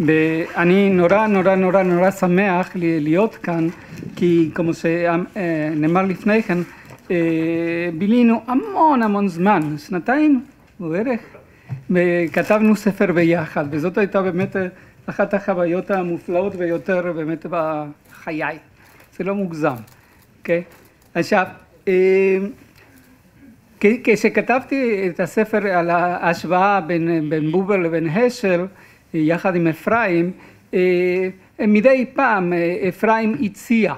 ואני נורא נורא נורא נורא שמח להיות כאן, כי כמו שנאמר אה, לפני כן, אה, בילינו המון המון זמן, שנתיים בערך, וכתבנו ספר ביחד, וזאת הייתה באמת אה, אחת החוויות המופלאות ביותר באמת בחיי, זה לא מוגזם, אוקיי? Okay? עכשיו, כשכתבתי את הספר על ההשוואה בין, בין בובר לבין השל, אה, יחד עם אפרים, אה, אה, מדי פעם אפרים הציע,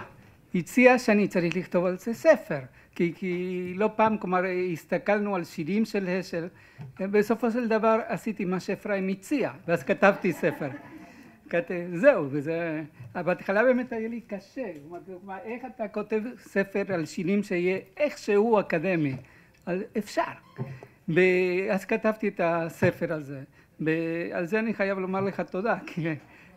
הציע שאני צריך לכתוב על זה ספר, כי, כי לא פעם, כלומר, הסתכלנו על שירים של השל, בסופו של דבר עשיתי מה שאפרים הציע, ואז כתבתי ספר. זהו, וזה... בהתחלה באמת היה לי קשה, כלומר, איך אתה כותב ספר על שירים שיהיה איכשהו אקדמי? אפשר. ואז כתבתי את הספר הזה. ועל זה אני חייב לומר לך תודה, כי,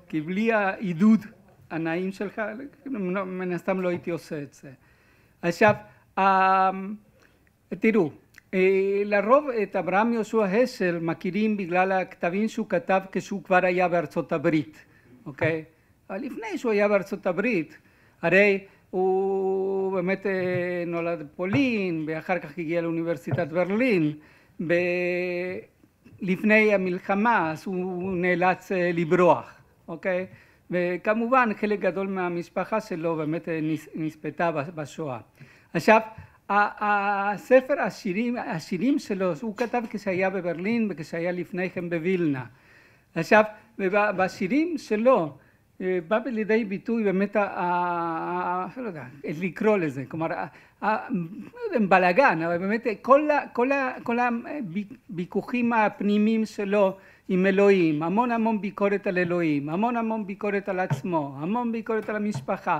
כי בלי העידוד הנעים שלך, לא- מן הסתם לא הייתי עושה את זה. עכשיו, אמ, תראו, אה, לרוב את אברהם יהושע השל מכירים בגלל הכתבים שהוא כתב כשהוא כבר היה בארצות הברית, אוקיי? אבל לפני שהוא היה בארצות הברית, הרי הוא באמת אה, נולד בפולין, ואחר כך הגיע לאוניברסיטת ברלין, לפני המלחמה, אז הוא נאלץ אה, לברוח, אוקיי? וכמובן חלק גדול מהמשפחה שלו באמת אה, נספתה בשואה. עכשיו, הספר השירים, השירים שלו, הוא כתב כשהיה בברלין וכשהיה לפני כן בווילנה. עכשיו, בשירים שלו אה, בא לידי ביטוי באמת, ה... לא יודע, לקרוא לזה, כלומר, לא בלאגן, אבל באמת כל, כל, כל הוויכוחים הפנימיים שלו עם אלוהים, המון המון ביקורת על אלוהים, המון המון ביקורת על עצמו, המון ביקורת על המשפחה.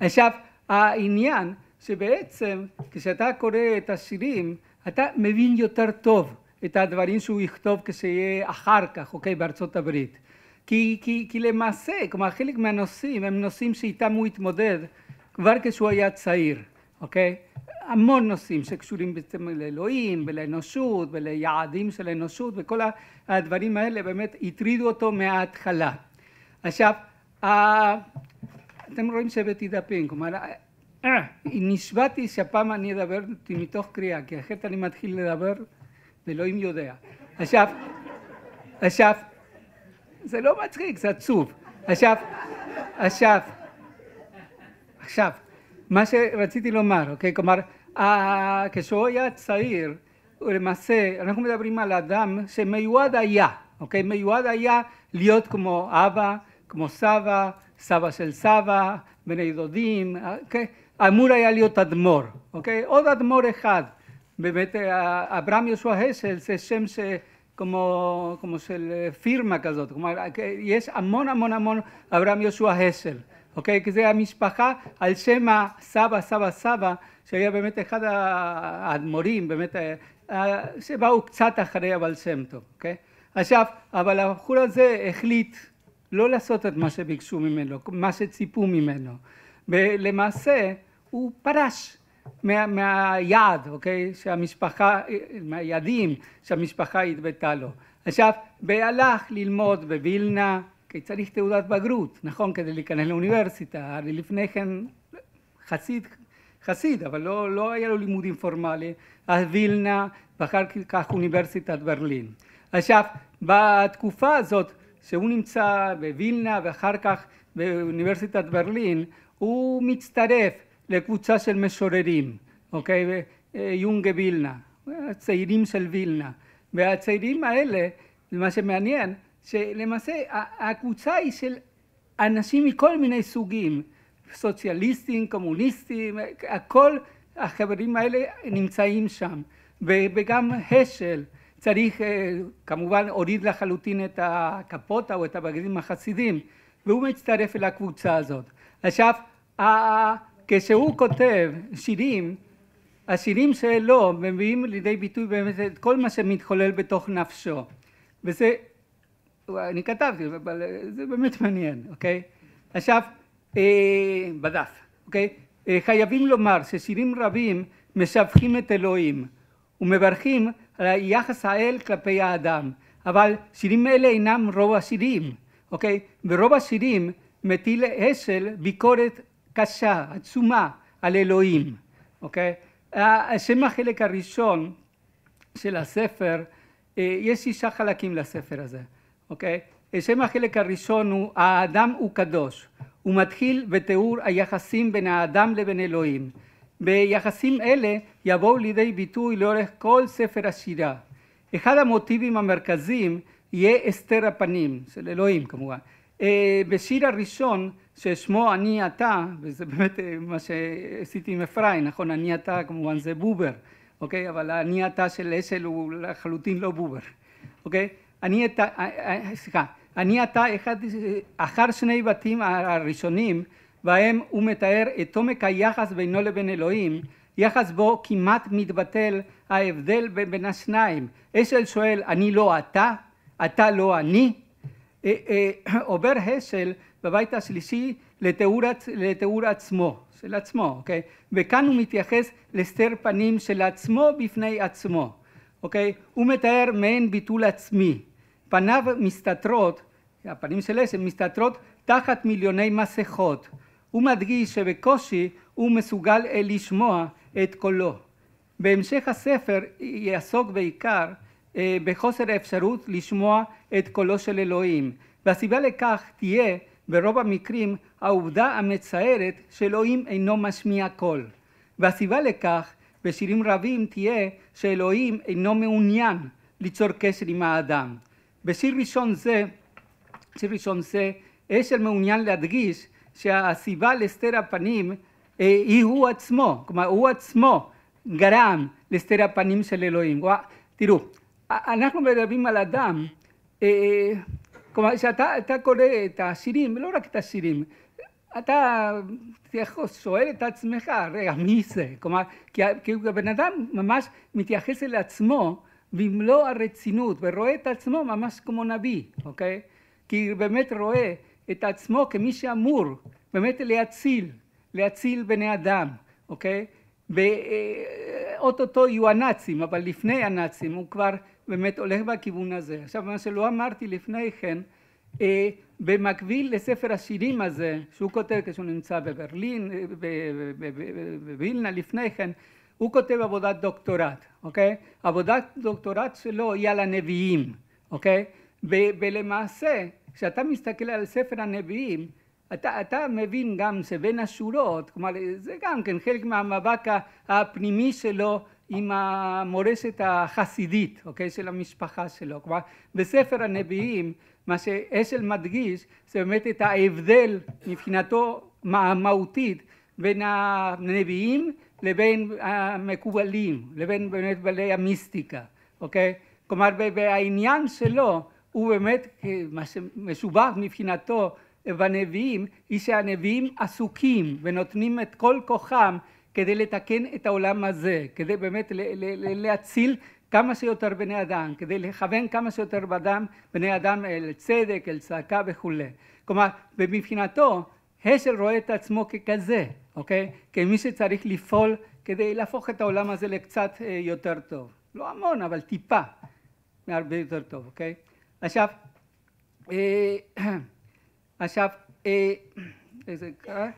עכשיו, העניין שבעצם כשאתה קורא את השירים, אתה מבין יותר טוב את הדברים שהוא יכתוב כשיהיה אחר כך, אוקיי, בארצות הברית. כי, כי, כי למעשה, כלומר חלק מהנושאים הם נושאים שאיתם הוא התמודד כבר כשהוא היה צעיר, אוקיי? המון נושאים שקשורים בעצם לאלוהים ולאנושות וליעדים של האנושות וכל הדברים האלה באמת הטרידו אותו מההתחלה. עכשיו, אתם רואים שהבאתי דפים, כלומר אה, אה, נשבעתי שהפעם אני אדבר מתוך קריאה, כי אחרת אני מתחיל לדבר ואלוהים יודע. עכשיו, עכשיו זה לא מצחיק, זה עצוב. עכשיו, עכשיו, עכשיו, מה שרציתי לומר, אוקיי? כלומר, כשהוא היה צעיר, למעשה, אנחנו מדברים על אדם שמיועד היה, אוקיי? מיועד היה להיות כמו אבא, כמו סבא, סבא של סבא, בני דודים, אוקיי? אמור היה להיות אדמו"ר, אוקיי? עוד אדמו"ר אחד. באמת, אה, אברהם יהושע השל זה שם ש... כמו, כמו של פירמה כזאת, כלומר יש המון המון המון אברהם יהושע השל, אוקיי? כי זה המשפחה על שם הסבא סבא סבא שהיה באמת אחד האדמו"רים באמת שבאו קצת אחרי הבעל שם טוב, אוקיי? עכשיו אבל הבחור הזה החליט לא לעשות את מה שביקשו ממנו, מה שציפו ממנו ולמעשה הוא פרש מה, מהיד, אוקיי? שהמשפחה, מהידים שהמשפחה התוותה לו. עכשיו, והלך ללמוד בווילנה, כי צריך תעודת בגרות, נכון? כדי להיכנס לאוניברסיטה. הרי לפני כן חסיד, חסיד, אבל לא, לא היה לו לימודים פורמליים. אז וילנה, ואחר כך אוניברסיטת ברלין. עכשיו, בתקופה הזאת שהוא נמצא בווילנה ואחר כך באוניברסיטת ברלין, הוא מצטרף לקבוצה של משוררים, אוקיי? אה, יונג ווילנה, הצעירים של וילנה. והצעירים האלה, מה שמעניין, שלמעשה הקבוצה היא של אנשים מכל מיני סוגים, סוציאליסטים, קומוניסטים, הכל, החברים האלה נמצאים שם. וגם השל, צריך אה, כמובן הוריד לחלוטין את הקפוטה או את הבגדים החסידים, והוא מצטרף אל הקבוצה הזאת. עכשיו, כשהוא כותב שירים, השירים שלו מביאים לידי ביטוי באמת את כל מה שמתחולל בתוך נפשו. וזה, אני כתבתי, אבל זה באמת מעניין, אוקיי? עכשיו, אה, בדף, אוקיי? אה, חייבים לומר ששירים רבים משבחים את אלוהים ומברכים על היחס האל כלפי האדם, אבל שירים אלה אינם רוב השירים, אוקיי? ורוב השירים מטיל אשל ביקורת קשה, עצומה, על אלוהים, אוקיי? השם החלק הראשון של הספר, אה, יש שישה חלקים לספר הזה, אוקיי? השם החלק הראשון הוא האדם הוא קדוש, הוא מתחיל בתיאור היחסים בין האדם לבין אלוהים. ביחסים אלה יבואו לידי ביטוי לאורך כל ספר השירה. אחד המוטיבים המרכזיים יהיה הסתר הפנים, של אלוהים כמובן. אה, בשיר הראשון ששמו אני אתה, וזה באמת אה, מה שעשיתי עם אפרים, נכון? אני אתה כמובן זה בובר, אוקיי? אבל אני אתה של אשל הוא לחלוטין לא בובר, אוקיי? אני אתה, אה, אה, סליחה, אני אתה אחד, אחר שני בתים הראשונים בהם הוא מתאר את עומק היחס בינו לבין אלוהים, יחס בו כמעט מתבטל ההבדל בין השניים. אשל שואל, אני לא אתה? אתה לא אני? עובר השל בבית השלישי לתיאור, לתיאור עצמו, של עצמו, אוקיי? וכאן הוא מתייחס לסתר פנים של עצמו בפני עצמו, אוקיי? הוא מתאר מעין ביטול עצמי. פניו מסתתרות, הפנים של אשם מסתתרות תחת מיליוני מסכות. הוא מדגיש שבקושי הוא מסוגל אה, לשמוע את קולו. בהמשך הספר יעסוק בעיקר אה, בחוסר האפשרות לשמוע את קולו של אלוהים והסיבה לכך תהיה ברוב המקרים העובדה המצערת שאלוהים אינו משמיע קול. והסיבה לכך בשירים רבים תהיה שאלוהים אינו מעוניין ליצור קשר עם האדם. בשיר ראשון זה, שיר ראשון זה, אשל מעוניין להדגיש שהסיבה להסתר הפנים אה, היא הוא עצמו, כלומר הוא עצמו גרם להסתר הפנים של אלוהים. תראו, אנחנו מדברים על אדם אה, אה כלומר, שאתה קורא את השירים, לא רק את השירים, אתה שואל את עצמך, רגע, מי זה? כלומר, כי, כי הבן אדם ממש מתייחס אל עצמו במלוא הרצינות, ורואה את עצמו ממש כמו נביא, אוקיי? כי באמת רואה את עצמו כמי שאמור באמת להציל, להציל בני אדם, אוקיי? ואו-טו-טו יהיו הנאצים, אבל לפני הנאצים הוא כבר באמת הולך בכיוון הזה. עכשיו מה שלא אמרתי לפני כן אה, במקביל לספר השירים הזה שהוא כותב כשהוא נמצא בברלין, אה, בווילנה לפני כן הוא כותב עבודת דוקטורט, אוקיי? עבודת דוקטורט שלו היא על הנביאים, אוקיי? ולמעשה כשאתה מסתכל על ספר הנביאים אתה, אתה מבין גם שבין השורות, כלומר זה גם כן חלק מהמאבק הפנימי שלו עם המורשת החסידית, אוקיי, של המשפחה שלו. כלומר, בספר הנביאים, מה שאשל מדגיש, זה באמת את ההבדל מבחינתו המהותית בין הנביאים לבין המקובלים, לבין באמת בעלי המיסטיקה, אוקיי? כלומר, והעניין שלו הוא באמת, מה שמשובח מבחינתו בנביאים, היא שהנביאים עסוקים ונותנים את כל כוחם כדי לתקן את העולם הזה, כדי באמת להציל כמה שיותר בני אדם, כדי לכוון כמה שיותר בדם, בני אדם אל צדק, אל צעקה וכולי. כלומר, ומבחינתו, השל רואה את עצמו ככזה, אוקיי? כמי שצריך לפעול כדי להפוך את העולם הזה לקצת אה, יותר טוב. לא המון, אבל טיפה, הרבה יותר טוב, אוקיי? עכשיו, אה, עכשיו, אה, איזה קרה?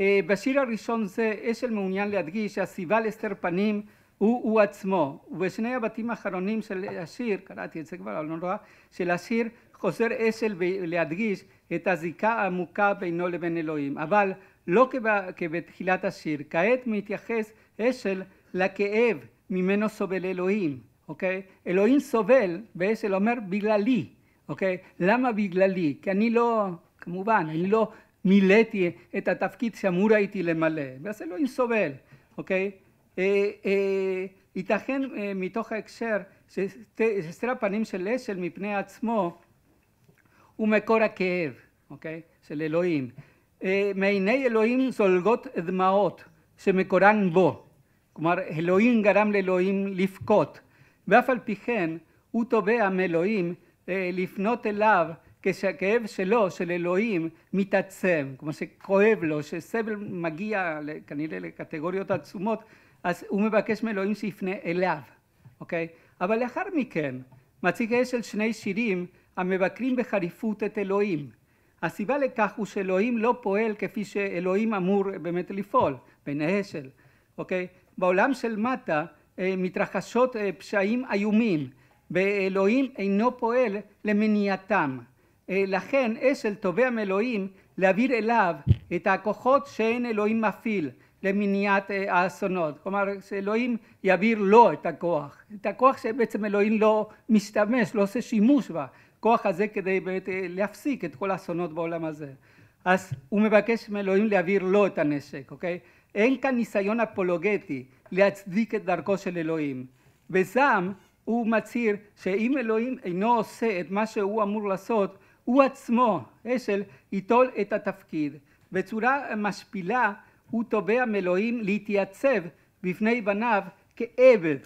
אה, בשיר הראשון זה אשל מעוניין להדגיש שהסיבה להסתר פנים הוא הוא עצמו ובשני הבתים האחרונים של השיר, קראתי את זה כבר, אבל לא נורא, של השיר חוזר אשל להדגיש את הזיקה העמוקה בינו לבין אלוהים אבל לא כבתחילת השיר, כעת מתייחס אשל לכאב ממנו סובל אלוהים, אוקיי? אלוהים סובל ואשל אומר בגללי, אוקיי? למה בגללי? כי אני לא, כמובן, אני לא מילאתי את התפקיד שאמור הייתי למלא, ואז אלוהים סובל, אוקיי? אה, אה, ייתכן אה, מתוך ההקשר ששתי הפנים של אשל מפני עצמו הוא מקור הכאב, אוקיי? של אלוהים. אה, מעיני אלוהים זולגות דמעות שמקורן בו. כלומר, אלוהים גרם לאלוהים לבכות, ואף על פי כן הוא תובע מאלוהים אה, לפנות אליו כשהכאב שלו, של אלוהים, מתעצם, כמו שכואב לו, שסבל מגיע כנראה לקטגוריות עצומות, אז הוא מבקש מאלוהים שיפנה אליו, אוקיי? אבל לאחר מכן, מציג של שני שירים המבקרים בחריפות את אלוהים. הסיבה לכך הוא שאלוהים לא פועל כפי שאלוהים אמור באמת לפעול, בן אשל, אוקיי? בעולם של מטה אה, מתרחשות אה, פשעים איומים, ואלוהים אינו פועל למניעתם. אה, לכן אשל תובע מאלוהים להעביר אליו את הכוחות שאין אלוהים מפעיל למניעת אה, האסונות. כלומר, שאלוהים יעביר לו את הכוח. את הכוח שבעצם אלוהים לא משתמש, לא עושה שימוש בה. כוח הזה כדי באמת אה, להפסיק את כל האסונות בעולם הזה. אז הוא מבקש מאלוהים להעביר לו את הנשק, אוקיי? אין כאן ניסיון אפולוגטי להצדיק את דרכו של אלוהים. בזעם הוא מצהיר שאם אלוהים אינו עושה את מה שהוא אמור לעשות, הוא עצמו, אשל, ייטול את התפקיד. בצורה משפילה הוא תובע מאלוהים להתייצב בפני בניו כעבד,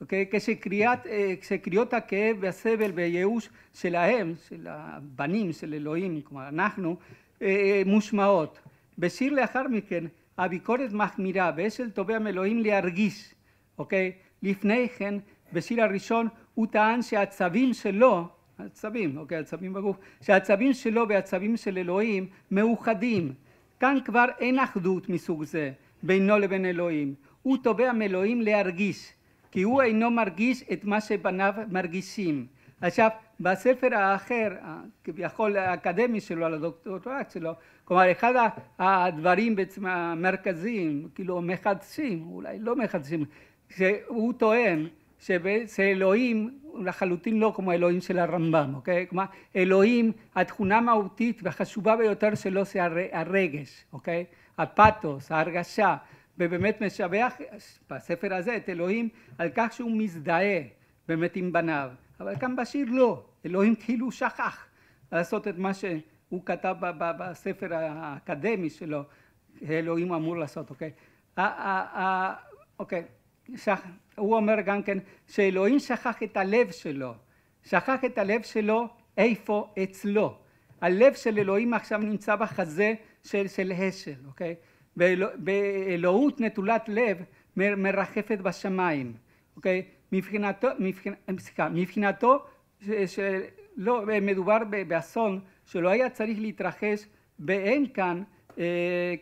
אוקיי? כשקריאת, אה, כשקריאות הכאב והסבל והייאוש שלהם, של הבנים של אלוהים, כלומר אנחנו, אה, אה, מושמעות. בשיר לאחר מכן הביקורת מחמירה ואשל תובע מאלוהים להרגיש, אוקיי? לפני כן בשיר הראשון הוא טען שהצווים שלו עצבים, אוקיי, עצבים בגוף, שהעצבים שלו והעצבים של אלוהים מאוחדים. כאן כבר אין אחדות מסוג זה בינו לבין אלוהים. הוא תובע מאלוהים להרגיש, כי הוא אינו מרגיש את מה שבניו מרגישים. עכשיו, בספר האחר, כביכול האקדמי שלו, על הדוקטורט שלו, כלומר אחד הדברים בעצם המרכזיים, כאילו מחדשים, אולי לא מחדשים, שהוא טוען שזה אלוהים לחלוטין לא כמו האלוהים של הרמב"ם, אוקיי? כלומר, אלוהים, התכונה המהותית והחשובה ביותר שלו זה הרגש, אוקיי? הפתוס, ההרגשה, ובאמת משבח בספר הזה את אלוהים על כך שהוא מזדהה באמת עם בניו, אבל כאן בשיר לא, אלוהים כאילו שכח לעשות את מה שהוא כתב בספר האקדמי שלו, אלוהים אמור לעשות, אוקיי? אוקיי, שכח הוא אומר גם כן שאלוהים שכח את הלב שלו, שכח את הלב שלו איפה? אצלו. הלב של אלוהים עכשיו נמצא בחזה של, של השל, אוקיי? באלוה, באלוהות נטולת לב מ, מרחפת בשמיים, אוקיי? מבחינתו, מבחינתו, מבחינתו, ש, של, לא, מדובר באסון שלא היה צריך להתרחש ואין כאן אה,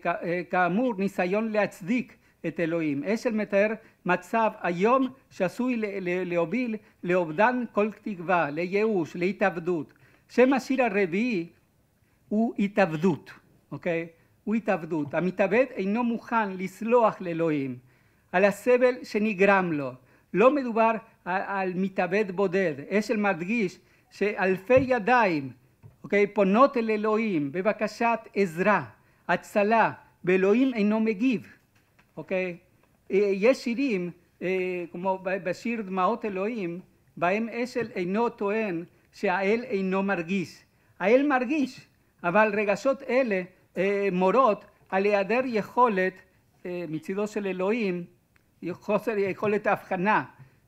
אה כאמור ניסיון להצדיק את אלוהים. אשל מתאר מצב היום שעשוי להוביל לאובדן כל תקווה, לייאוש, להתאבדות. שם השיר הרביעי הוא התאבדות, אוקיי? הוא התאבדות. המתאבד אינו מוכן לסלוח לאלוהים על הסבל שנגרם לו. לא מדובר על, על מתאבד בודד. אשל מדגיש שאלפי ידיים, אוקיי, פונות אל אלוהים בבקשת עזרה, הצלה, ואלוהים אינו מגיב. אוקיי? אה, יש שירים, אה, כמו בשיר דמעות אלוהים, בהם אשל אינו טוען שהאל אינו מרגיש. האל מרגיש, אבל רגשות אלה אה, מורות על היעדר יכולת מצידו של אלוהים, חוסר יכולת הבחנה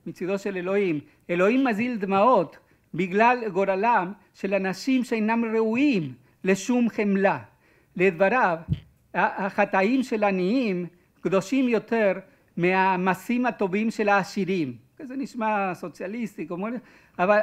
מצידו של אלוהים. אלוהים מזיל דמעות בגלל גורלם של אנשים שאינם ראויים לשום חמלה. לדבריו, החטאים של עניים קדושים יותר מהמעשים הטובים של העשירים. זה נשמע סוציאליסטי, כמובן, אבל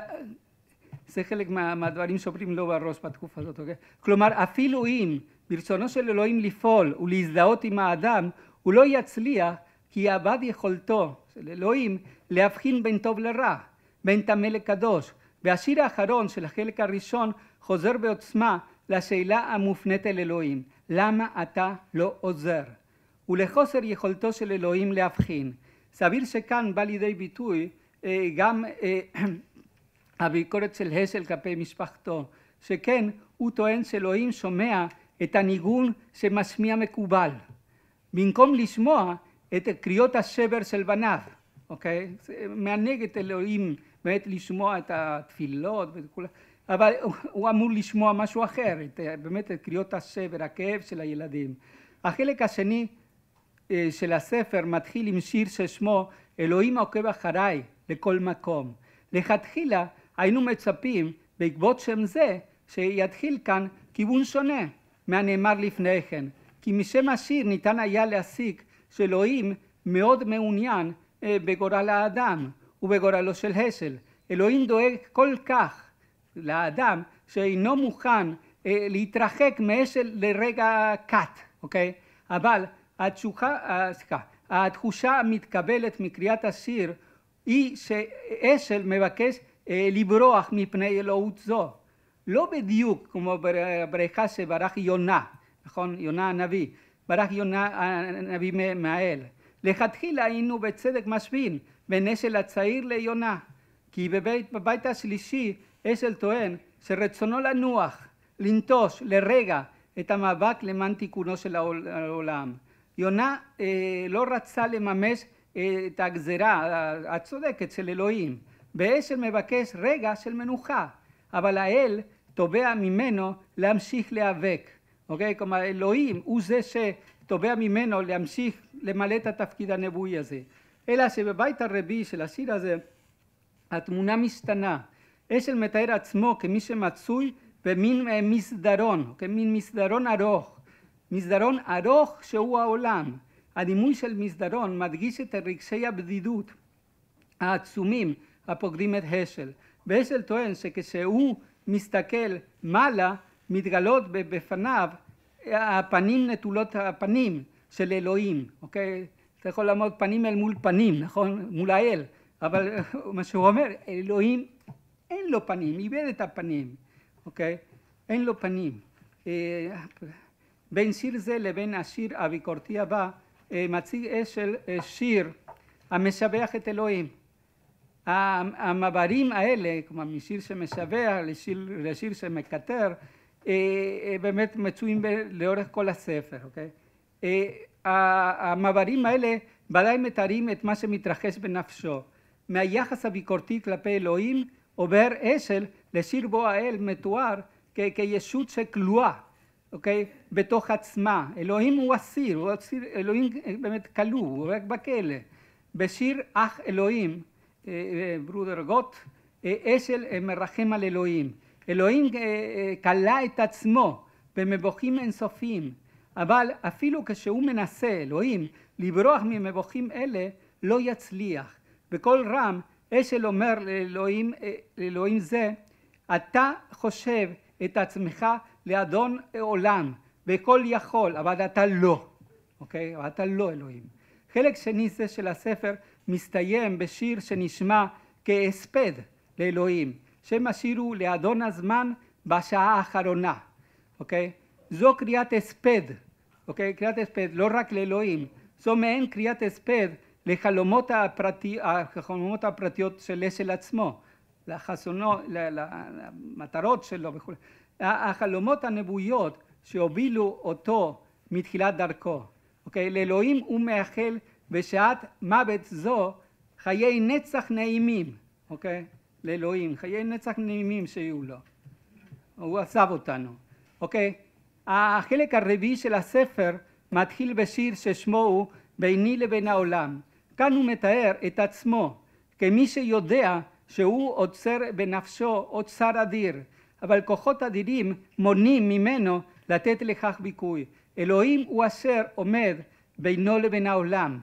זה חלק מה, מהדברים שעוברים לו בראש בתקופה הזאת, אוקיי? כלומר, אפילו אם ברצונו של אלוהים לפעול ולהזדהות עם האדם, הוא לא יצליח כי אבד יכולתו של אלוהים להבחין בין טוב לרע, בין טמא לקדוש. והשיר האחרון של החלק הראשון חוזר בעוצמה לשאלה המופנית אל אלוהים, למה אתה לא עוזר? ולחוסר יכולתו של אלוהים להבחין. סביר שכאן בא לידי ביטוי אה, גם אה, הביקורת של השל כלפי משפחתו, שכן הוא טוען שאלוהים שומע את הניגון שמשמיע מקובל, במקום לשמוע את קריאות השבר של בניו, אוקיי? זה מענג את אלוהים באמת לשמוע את התפילות וכולם, אבל הוא אמור לשמוע משהו אחר, את, אה, באמת את קריאות השבר, הכאב של הילדים. החלק השני אה, של הספר מתחיל עם שיר ששמו אלוהים עוקב אחריי לכל מקום. לכתחילה היינו מצפים בעקבות שם זה שיתחיל כאן כיוון שונה מהנאמר לפני כן, כי משם השיר ניתן היה להסיק שאלוהים מאוד מעוניין אה, בגורל האדם ובגורלו של השל. אלוהים דואג כל כך לאדם שאינו מוכן אה, להתרחק מהשל לרגע קט, אוקיי? אבל אה, התחושה המתקבלת מקריאת השיר היא שאשל מבקש אה, לברוח מפני אלוהות זו. לא בדיוק כמו בריכה שברח יונה, נכון? יונה הנביא. ברח יונה אה, הנביא מהאל. לכתחילה היינו בצדק משווין בין אשל הצעיר ליונה, כי בבית, בבית השלישי אשל טוען שרצונו לנוח, לנטוש לרגע את המאבק למען תיקונו של העולם. יונה אה, לא רצה לממש אה, את הגזרה הצודקת אה, של אלוהים. באשל מבקש רגע של מנוחה, אבל האל תובע ממנו להמשיך להיאבק. אוקיי? כלומר אלוהים הוא זה שתובע ממנו להמשיך למלא את התפקיד הנבואי הזה. אלא שבבית הרביעי של השיר הזה התמונה משתנה. אשל מתאר עצמו כמי שמצוי במין מסדרון, כמין אוקיי? מסדרון ארוך. מסדרון ארוך שהוא העולם. הדימוי של מסדרון מדגיש את רגשי הבדידות העצומים הפוקדים את השל. והשל טוען שכשהוא מסתכל מעלה, מתגלות בפניו אה, הפנים נטולות הפנים של אלוהים, אוקיי? אתה יכול לעמוד פנים אל מול פנים, נכון? מול האל. אבל מה שהוא אומר, אלוהים אין לו פנים, איבד את הפנים, אוקיי? אין לו פנים. אה, בין שיר זה לבין השיר הביקורתי הבא אה, מציג אשל אה, שיר המשבח את אלוהים. המעברים האלה, כלומר משיר שמשבח לשיר, לשיר שמקטר, אה, באמת מצויים לאורך כל הספר, אוקיי? המעברים האלה ודאי מתארים את מה שמתרחש בנפשו. מהיחס הביקורתי כלפי אלוהים עובר אשל לשיר בו האל מתואר כישות שכלואה אוקיי? בתוך עצמה. אלוהים הוא אסיר, הוא אסיר, אלוהים אה, באמת כלוא, הוא רק בכלא. בשיר אח אלוהים, אה, אה, ברודר גוט, אשל מרחם על אלוהים. אלוהים כלא את עצמו במבוכים אינסופיים, אבל אפילו כשהוא מנסה, אלוהים, לברוח ממבוכים אלה, לא יצליח. בקול רם, אשל אומר לאלוהים, לאלוהים זה, אתה חושב את עצמך לאדון עולם וכל יכול, אבל אתה לא, אוקיי? אבל אתה לא אלוהים. חלק שני זה של הספר מסתיים בשיר שנשמע כהספד לאלוהים, שם השיר הוא לאדון הזמן בשעה האחרונה, אוקיי? זו קריאת הספד, אוקיי? קריאת הספד לא רק לאלוהים, זו מעין קריאת הספד לחלומות הפרטי, החלומות הפרטיות של אשל עצמו, לחסונו, למטרות שלו וכולי. החלומות הנבואיות שהובילו אותו מתחילת דרכו. אוקיי? לאלוהים הוא מאחל בשעת מוות זו חיי נצח נעימים, אוקיי? לאלוהים, חיי נצח נעימים שיהיו לו. הוא עזב אותנו, אוקיי? החלק הרביעי של הספר מתחיל בשיר ששמו הוא ביני לבין העולם. כאן הוא מתאר את עצמו כמי שיודע שהוא עוצר בנפשו עוצר אדיר אבל כוחות אדירים מונעים ממנו לתת לכך ביקוי. אלוהים הוא אשר עומד בינו לבין העולם.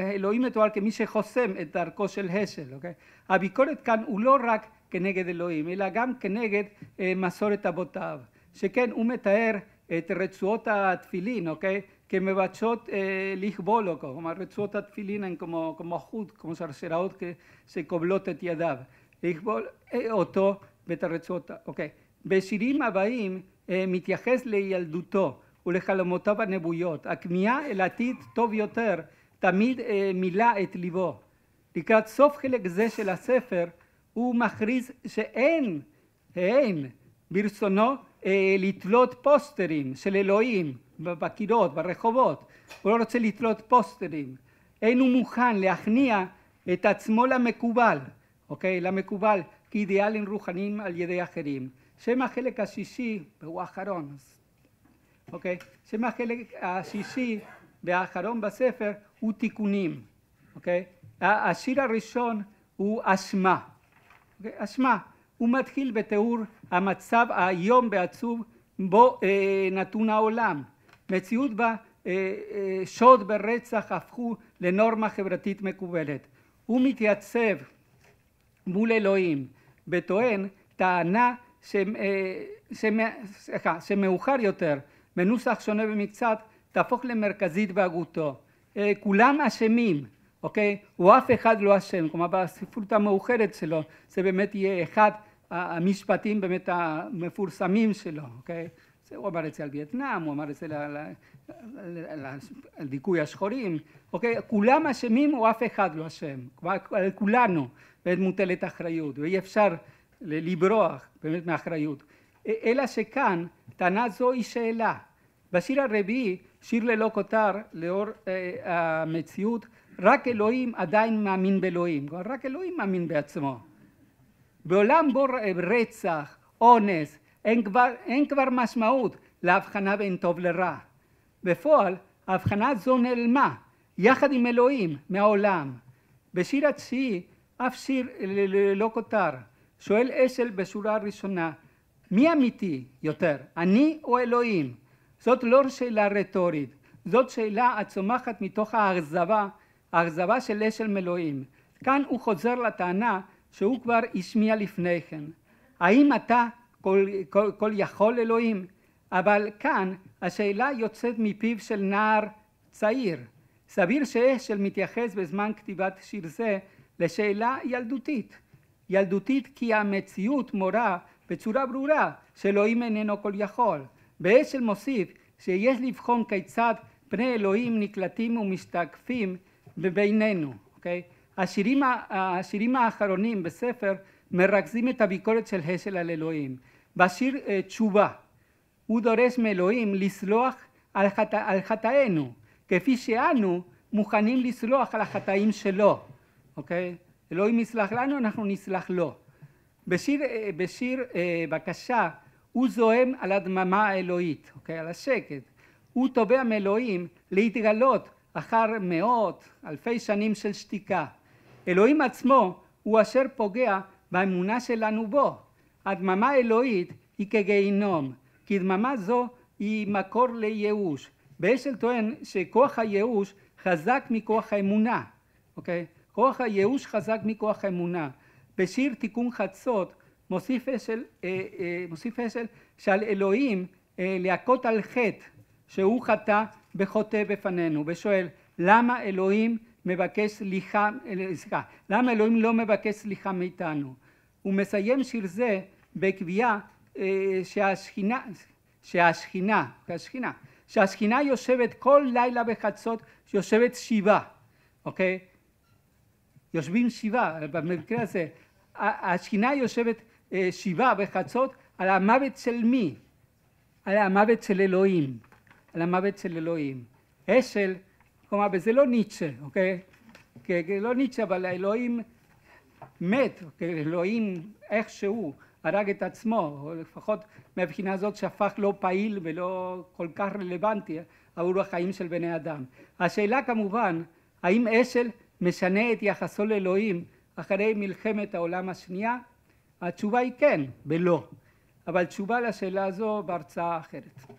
אלוהים מתואר כמי שחוסם את דרכו של השל. אוקיי? הביקורת כאן הוא לא רק כנגד אלוהים, אלא גם כנגד אה, מסורת אבותיו. שכן הוא מתאר את רצועות התפילין, אוקיי? כמבקשות אה, לכבול אותו, אוקיי? כלומר רצועות התפילין הן כמו, כמו חוט, כמו שרשראות שקובלות את ידיו, לכבול אה, אותו ואת הרצועות, אוקיי. בשירים הבאים אה, מתייחס לילדותו ולחלומותיו הנבויות. הכמיהה אל עתיד טוב יותר תמיד אה, מילא את ליבו. לקראת סוף חלק זה של הספר הוא מכריז שאין, אין ברצונו אה, לתלות פוסטרים של אלוהים בקירות, ברחובות. הוא לא רוצה לתלות פוסטרים. אין הוא מוכן להכניע את עצמו למקובל, אוקיי? למקובל אידיאלים רוחניים על ידי אחרים. שם החלק השישי, והוא האחרון, אוקיי? שם החלק השישי והאחרון בספר הוא תיקונים, אוקיי? השיר הראשון הוא אשמה. אוקיי? אשמה. הוא מתחיל בתיאור המצב האיום והעצוב בו אה, נתון העולם. מציאות בה אה, אה, שוד ורצח הפכו לנורמה חברתית מקובלת. הוא מתייצב מול אלוהים וטוען טענה ש... אה, סליחה, שמאוחר יותר, בנוסח שונה במקצת, תהפוך למרכזית בהגותו. אה, כולם אשמים, אוקיי? הוא אף אחד לא אשם, כלומר בספרות המאוחרת שלו, זה באמת יהיה אחד המשפטים באמת המפורסמים שלו, אוקיי? הוא אמר את זה על וייטנאם, הוא אמר את זה על דיכוי השחורים, אוקיי? כולם אשמים או אף אחד לא אשם, על כולנו באמת מוטלת אחריות, ואי אפשר לברוח באמת מאחריות. אלא שכאן טענה זו היא שאלה. בשיר הרביעי, שיר ללא כותר, לאור אה, המציאות, רק אלוהים עדיין מאמין באלוהים, רק אלוהים מאמין בעצמו. בעולם בו רצח, אונס, אין כבר, אין כבר משמעות להבחנה בין טוב לרע. בפועל, ההבחנה זו נעלמה, יחד עם אלוהים, מהעולם. בשיר התשיעי, אף שיר ללא כותר, שואל אשל בשורה הראשונה, מי אמיתי יותר, אני או אלוהים? זאת לא שאלה רטורית, זאת שאלה הצומחת מתוך האכזבה, האכזבה של אשל מאלוהים. כאן הוא חוזר לטענה שהוא כבר השמיע לפני כן. האם אתה כל, כל, כל יכול אלוהים, אבל כאן השאלה יוצאת מפיו של נער צעיר. סביר שאשל מתייחס בזמן כתיבת שיר זה לשאלה ילדותית. ילדותית כי המציאות מורה בצורה ברורה שאלוהים איננו כל יכול. ואשל מוסיף שיש לבחון כיצד פני אלוהים נקלטים ומשתקפים בינינו, Okay? אוקיי? השירים, השירים האחרונים בספר מרכזים את הביקורת של השל על אלוהים. Basir Chuba, Udores Meloim, Lisloach al על, חט... על חטאינו, כפי שאנו מוכנים לסלוח על החטאים שלו, אוקיי? אלוהים יסלח לנו, אנחנו נסלח לו. בשיר, אה, בשיר אה, בקשה הוא זועם על הדממה האלוהית, אוקיי? על השקט. הוא תובע מאלוהים להתגלות אחר מאות, אלפי שנים של שתיקה. אלוהים עצמו הוא אשר פוגע באמונה שלנו בו. הדממה האלוהית היא כגיהינום, כי דממה זו היא מקור לייאוש. ואשל טוען שכוח הייאוש חזק מכוח האמונה, אוקיי? כוח הייאוש חזק מכוח האמונה. בשיר תיקון חצות מוסיף אשל, אה, אה, מוסיף אשל שעל אלוהים אה, להכות על חטא שהוא חטא וחוטא בפנינו, ושואל למה אלוהים מבקש סליחה, אה, סליחה, למה אלוהים לא מבקש סליחה מאיתנו? הוא מסיים שיר זה בקביעה אה, שהשכינה, שהשכינה, שהשכינה, שהשכינה יושבת כל לילה בחצות, יושבת שבעה, אוקיי? יושבים שבעה, במקרה הזה, השכינה יושבת אה, שבעה בחצות על המוות של מי? על המוות של אלוהים, על המוות של אלוהים. אשל, כלומר, וזה לא ניטשה, אוקיי? לא ניטשה, אבל האלוהים מת, אוקיי? אלוהים איכשהו, הרג את עצמו, או לפחות מהבחינה הזאת שהפך לא פעיל ולא כל כך רלוונטי עבור החיים של בני אדם. השאלה כמובן, האם אשל משנה את יחסו לאלוהים אחרי מלחמת העולם השנייה? התשובה היא כן ולא, אבל תשובה לשאלה הזו בהרצאה אחרת.